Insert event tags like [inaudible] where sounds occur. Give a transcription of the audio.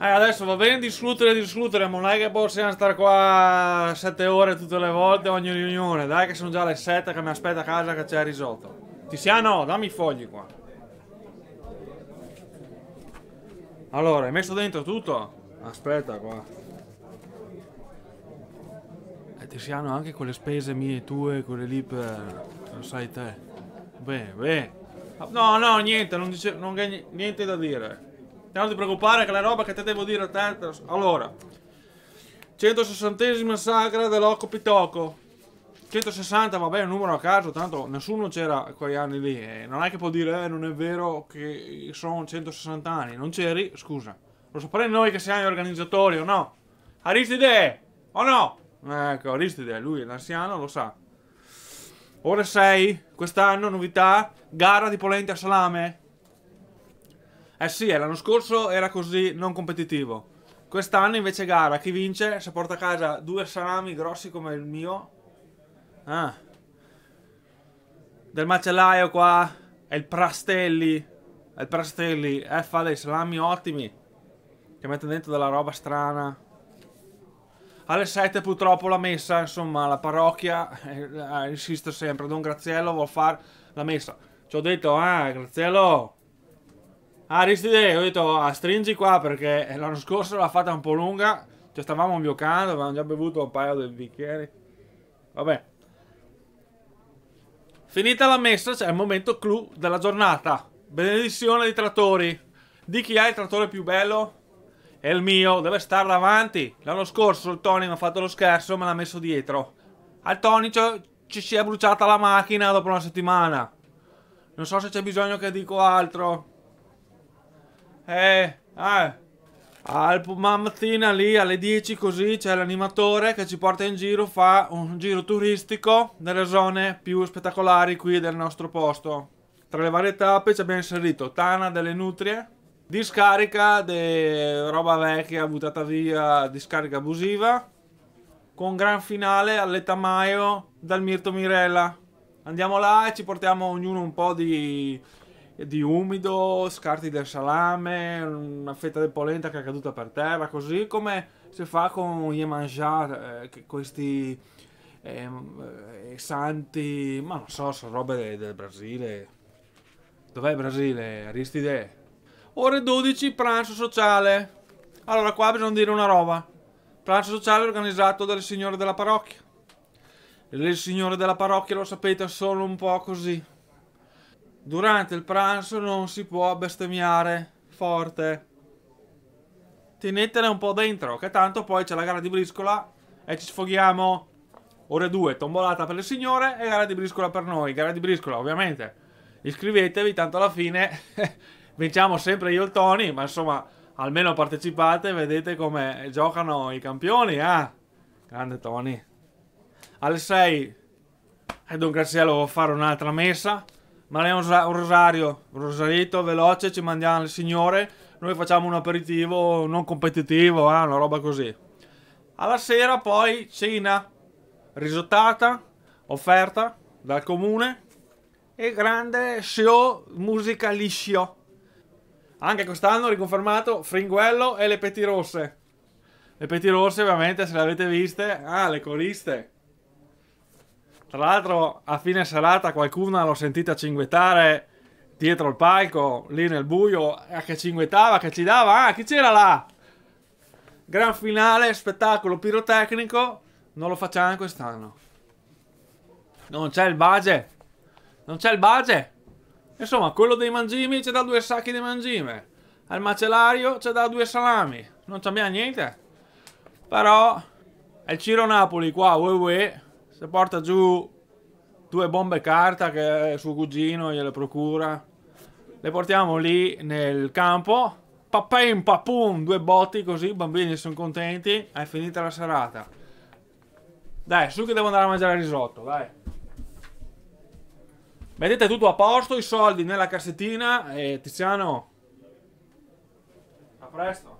Eh, adesso va bene discutere, discutere, ma non è che possiamo stare qua 7 ore tutte le volte, ogni riunione. Dai che sono già le 7 che mi aspetta a casa che c'è il risotto. Ti siano? dammi i fogli qua. Allora, hai messo dentro tutto? Aspetta qua. E eh, ti siano anche quelle spese mie e tue, quelle lì per... Lo sai te. Beh, beh. No, no, niente, non, dice... non niente da dire. Non ti preoccupare che la roba che te devo dire a te. Allora. 160esima sagra Pitoco. 160, vabbè, è un numero a caso, tanto nessuno c'era quegli anni lì. Eh. Non è che può dire, eh, non è vero che sono 160 anni. Non c'eri? Scusa. Lo saprei noi che siamo gli organizzatori, o no? Aristide! O no? Ecco, Aristide, lui è l'anziano, lo sa. Ore 6, quest'anno, novità, gara di polente a salame. Eh sì, l'anno scorso era così non competitivo. Quest'anno invece gara, chi vince se porta a casa due salami grossi come il mio. Ah. Del macellaio qua, è il Prastelli. È il Prastelli, eh, fa dei salami ottimi. Che mette dentro della roba strana. Alle 7 purtroppo la messa, insomma, la parrocchia, eh, eh, insisto sempre, Don Graziello vuol fare la messa. Ci ho detto, eh, Graziello, Aristide, ah, ho detto, oh, stringi qua perché l'anno scorso l'ha fatta un po' lunga. Cioè, stavamo bioccando, avevamo già bevuto un paio di bicchieri. Vabbè. Finita la messa, c'è il momento clou della giornata. Benedizione dei trattori. Di chi ha il trattore più bello? È il mio, deve stare davanti. L'anno scorso il Tony mi ha fatto lo scherzo, me l'ha messo dietro. Al Tony ci si è bruciata la macchina dopo una settimana. Non so se c'è bisogno che dico altro. Eh, eh. Al mattina lì alle 10 così c'è l'animatore che ci porta in giro, fa un giro turistico nelle zone più spettacolari qui del nostro posto. Tra le varie tappe ci abbiamo inserito Tana delle Nutrie, discarica di roba vecchia buttata via, discarica abusiva, con gran finale all'Etamaio dal Mirto Mirella. Andiamo là e ci portiamo ognuno un po' di di umido, scarti del salame, una fetta di polenta che è caduta per terra, così come si fa con i mangiare, eh, questi eh, eh, santi, ma non so, sono robe del, del Brasile. Dov'è il Brasile, Aristide? Ore 12, pranzo sociale. Allora, qua bisogna dire una roba. Pranzo sociale organizzato dalle signore della parrocchia. Le signore della parrocchia, lo sapete, sono un po' così Durante il pranzo non si può bestemmiare forte. Tenetene un po' dentro, che tanto poi c'è la gara di briscola e ci sfoghiamo. Ore 2, tombolata per il signore e gara di briscola per noi. Gara di briscola, ovviamente. Iscrivetevi, tanto alla fine [laughs] vinciamo sempre io e il Tony, ma insomma, almeno partecipate, vedete come giocano i campioni, eh? Grande Tony. Alle 6, e eh, don Graziello, fare un'altra messa ma lei ha un, un rosario, un rosarito veloce, ci mandiamo il signore, noi facciamo un aperitivo non competitivo, eh, una roba così. Alla sera poi cena, risottata, offerta dal comune e grande show musica liscio. Anche quest'anno riconfermato Fringuello e le Peti Le Peti ovviamente se le avete viste, ah le coriste, tra l'altro a fine serata qualcuno l'ho sentita cinguettare dietro il palco, lì nel buio, che cinguettava, che ci dava, ah, chi c'era là? Gran finale, spettacolo pirotecnico, non lo facciamo quest'anno. Non c'è il budget. Non c'è il budget. Insomma, quello dei mangimi c'è da due sacchi di mangime. Al macellario c'è da due salami. Non c'abbiamo niente. Però, è il Ciro Napoli qua, ue ue, se porta giù due bombe carta che suo cugino gliele procura, le portiamo lì nel campo. Papem, papum, due botti così, i bambini sono contenti, è finita la serata. Dai, su che devo andare a mangiare il risotto, dai. Mettete tutto a posto, i soldi nella cassettina e Tiziano... A presto.